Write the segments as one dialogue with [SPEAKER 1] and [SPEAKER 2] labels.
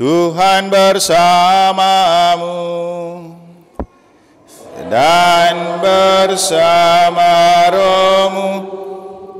[SPEAKER 1] Tuhan bersamamu dan bersama rohmu.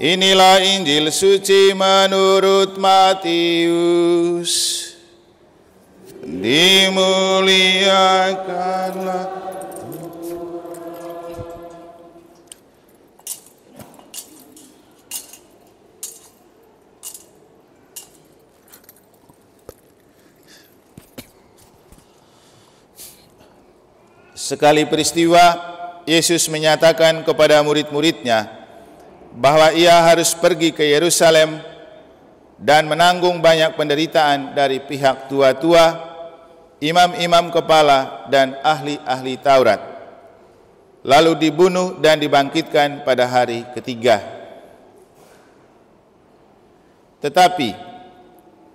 [SPEAKER 1] Inilah Injil suci menurut Matius. Dimuliakanlah Sekali peristiwa, Yesus menyatakan kepada murid-muridnya bahwa ia harus pergi ke Yerusalem dan menanggung banyak penderitaan dari pihak tua-tua, imam-imam kepala, dan ahli-ahli Taurat, lalu dibunuh dan dibangkitkan pada hari ketiga. Tetapi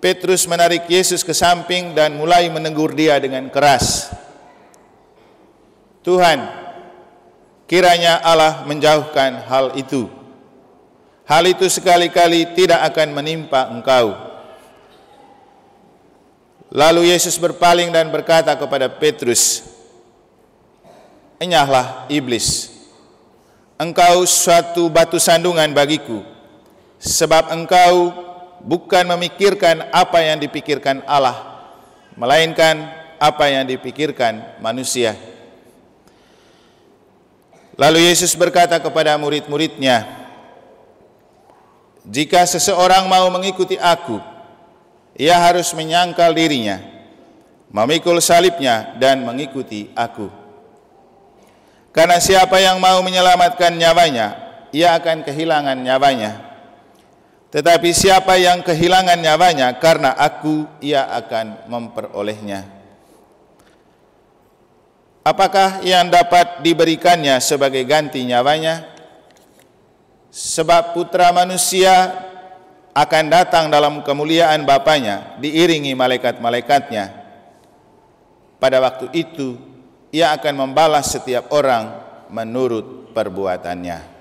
[SPEAKER 1] Petrus menarik Yesus ke samping dan mulai menegur dia dengan keras Tuhan, kiranya Allah menjauhkan hal itu. Hal itu sekali-kali tidak akan menimpa engkau. Lalu Yesus berpaling dan berkata kepada Petrus, Enyahlah iblis, engkau suatu batu sandungan bagiku, sebab engkau bukan memikirkan apa yang dipikirkan Allah, melainkan apa yang dipikirkan manusia Lalu Yesus berkata kepada murid-muridnya, "Jika seseorang mau mengikuti Aku, ia harus menyangkal dirinya, memikul salibnya, dan mengikuti Aku. Karena siapa yang mau menyelamatkan nyawanya, ia akan kehilangan nyawanya. Tetapi siapa yang kehilangan nyawanya karena Aku, ia akan memperolehnya." Apakah yang dapat diberikannya sebagai ganti nyawanya? Sebab putra manusia akan datang dalam kemuliaan Bapaknya diiringi malaikat-malaikatnya. Pada waktu itu ia akan membalas setiap orang menurut perbuatannya.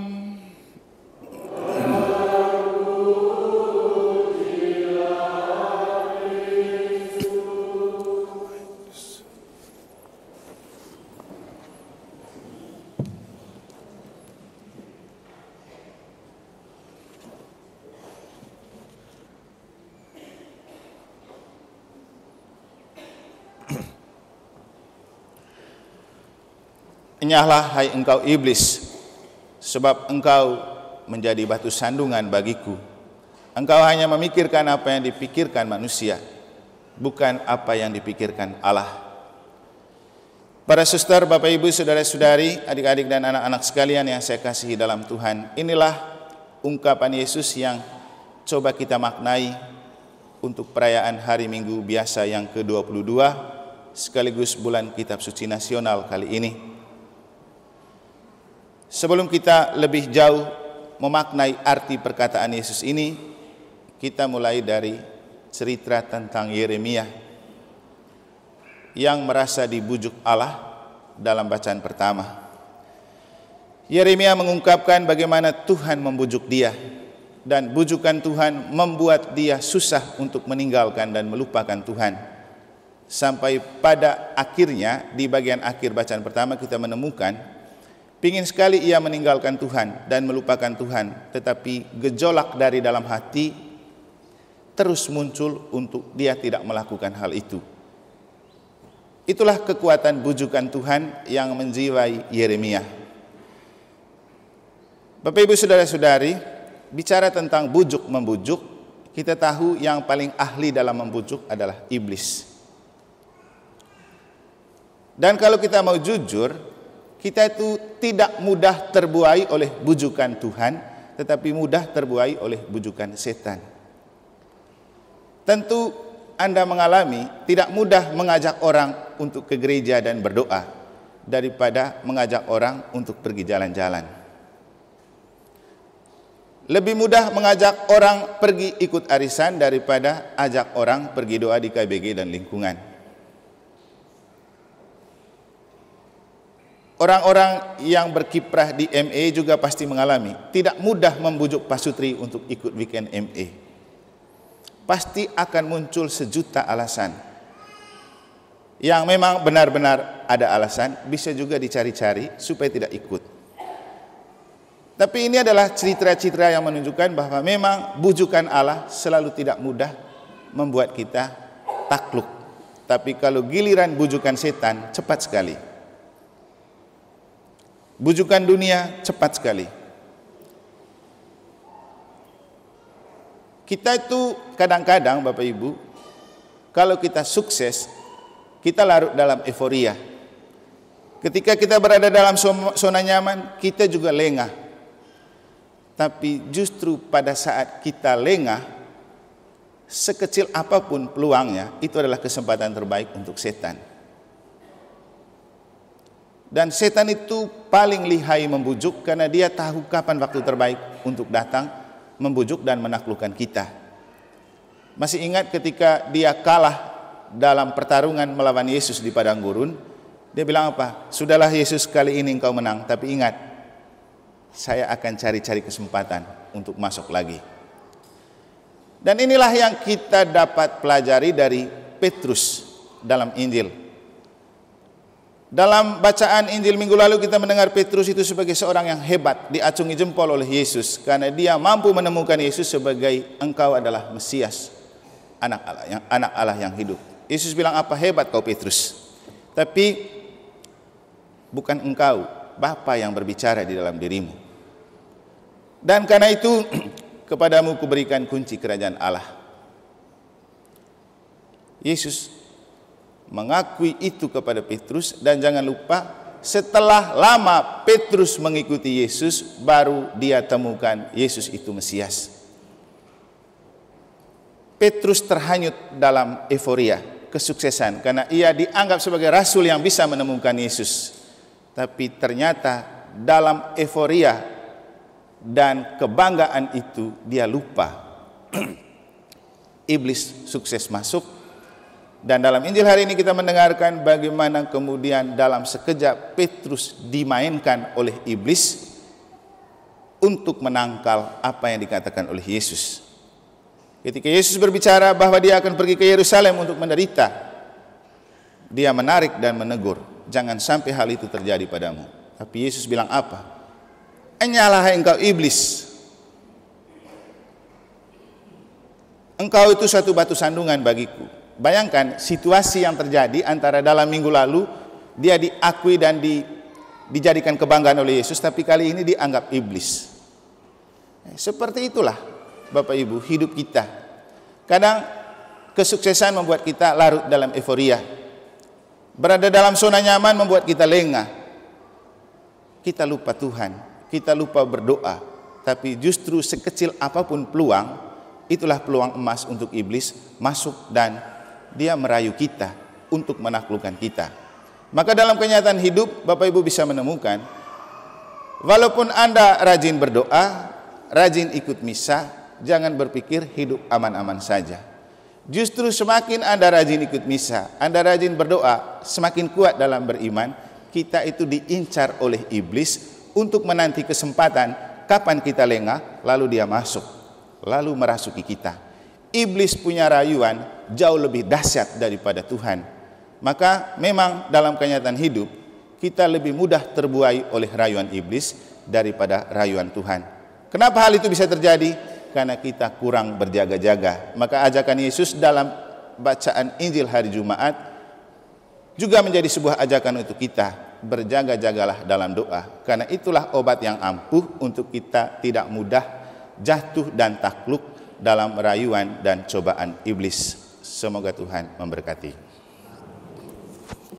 [SPEAKER 1] Enyahlah hai engkau iblis, sebab engkau menjadi batu sandungan bagiku. Engkau hanya memikirkan apa yang dipikirkan manusia, bukan apa yang dipikirkan Allah. Para suster, Bapak Ibu, saudara-saudari, adik-adik dan anak-anak sekalian yang saya kasihi dalam Tuhan, inilah ungkapan Yesus yang coba kita maknai untuk perayaan hari Minggu biasa yang ke-22 sekaligus bulan Kitab Suci Nasional kali ini. Sebelum kita lebih jauh memaknai arti perkataan Yesus ini, kita mulai dari cerita tentang Yeremia yang merasa dibujuk Allah dalam bacaan pertama. Yeremia mengungkapkan bagaimana Tuhan membujuk dia dan bujukan Tuhan membuat dia susah untuk meninggalkan dan melupakan Tuhan. Sampai pada akhirnya di bagian akhir bacaan pertama kita menemukan Pingin sekali ia meninggalkan Tuhan dan melupakan Tuhan, tetapi gejolak dari dalam hati terus muncul untuk dia tidak melakukan hal itu. Itulah kekuatan bujukan Tuhan yang menjiwai Yeremia. Bapak Ibu saudara-saudari, bicara tentang bujuk membujuk, kita tahu yang paling ahli dalam membujuk adalah iblis. Dan kalau kita mau jujur, kita itu tidak mudah terbuai oleh bujukan Tuhan, tetapi mudah terbuai oleh bujukan setan. Tentu Anda mengalami tidak mudah mengajak orang untuk ke gereja dan berdoa daripada mengajak orang untuk pergi jalan-jalan. Lebih mudah mengajak orang pergi ikut arisan daripada ajak orang pergi doa di KBG dan lingkungan. Orang-orang yang berkiprah di MA juga pasti mengalami. Tidak mudah membujuk Pak Sutri untuk ikut weekend MA. Pasti akan muncul sejuta alasan. Yang memang benar-benar ada alasan, bisa juga dicari-cari supaya tidak ikut. Tapi ini adalah citra-citra yang menunjukkan bahwa memang bujukan Allah selalu tidak mudah membuat kita takluk. Tapi kalau giliran bujukan setan, cepat sekali bujukan dunia cepat sekali. Kita itu kadang-kadang Bapak Ibu, kalau kita sukses, kita larut dalam euforia. Ketika kita berada dalam zona nyaman, kita juga lengah. Tapi justru pada saat kita lengah, sekecil apapun peluangnya, itu adalah kesempatan terbaik untuk setan. Dan setan itu paling lihai membujuk karena dia tahu kapan waktu terbaik untuk datang membujuk dan menaklukkan kita. Masih ingat ketika dia kalah dalam pertarungan melawan Yesus di padang gurun, dia bilang apa? Sudahlah Yesus kali ini engkau menang, tapi ingat saya akan cari-cari kesempatan untuk masuk lagi. Dan inilah yang kita dapat pelajari dari Petrus dalam Injil dalam bacaan Injil minggu lalu kita mendengar Petrus itu sebagai seorang yang hebat, diacungi jempol oleh Yesus karena dia mampu menemukan Yesus sebagai engkau adalah Mesias, anak Allah yang anak Allah yang hidup. Yesus bilang apa hebat kau Petrus. Tapi bukan engkau, Bapa yang berbicara di dalam dirimu. Dan karena itu kepadamu kuberikan kunci kerajaan Allah. Yesus mengakui itu kepada Petrus dan jangan lupa setelah lama Petrus mengikuti Yesus baru dia temukan Yesus itu Mesias. Petrus terhanyut dalam euforia kesuksesan karena ia dianggap sebagai rasul yang bisa menemukan Yesus. Tapi ternyata dalam euforia dan kebanggaan itu dia lupa iblis sukses masuk dan dalam Injil hari ini kita mendengarkan bagaimana kemudian dalam sekejap Petrus dimainkan oleh iblis untuk menangkal apa yang dikatakan oleh Yesus. Ketika Yesus berbicara bahwa dia akan pergi ke Yerusalem untuk menderita, dia menarik dan menegur, "Jangan sampai hal itu terjadi padamu." Tapi Yesus bilang apa? "Enyalah engkau iblis." Engkau itu satu batu sandungan bagiku Bayangkan situasi yang terjadi antara dalam minggu lalu dia diakui dan di, dijadikan kebanggaan oleh Yesus, tapi kali ini dianggap iblis. Eh, seperti itulah Bapak Ibu hidup kita. Kadang kesuksesan membuat kita larut dalam euforia. Berada dalam zona nyaman membuat kita lengah. Kita lupa Tuhan, kita lupa berdoa. Tapi justru sekecil apapun peluang, itulah peluang emas untuk iblis masuk dan dia merayu kita untuk menaklukkan kita. Maka dalam kenyataan hidup Bapak Ibu bisa menemukan walaupun Anda rajin berdoa, rajin ikut misa, jangan berpikir hidup aman-aman saja. Justru semakin Anda rajin ikut misa, Anda rajin berdoa, semakin kuat dalam beriman, kita itu diincar oleh iblis untuk menanti kesempatan kapan kita lengah lalu dia masuk, lalu merasuki kita iblis punya rayuan jauh lebih dahsyat daripada Tuhan. Maka memang dalam kenyataan hidup kita lebih mudah terbuai oleh rayuan iblis daripada rayuan Tuhan. Kenapa hal itu bisa terjadi? Karena kita kurang berjaga-jaga. Maka ajakan Yesus dalam bacaan Injil hari Jumat juga menjadi sebuah ajakan untuk kita berjaga-jagalah dalam doa karena itulah obat yang ampuh untuk kita tidak mudah jatuh dan takluk dalam rayuan dan cobaan iblis. Semoga Tuhan memberkati.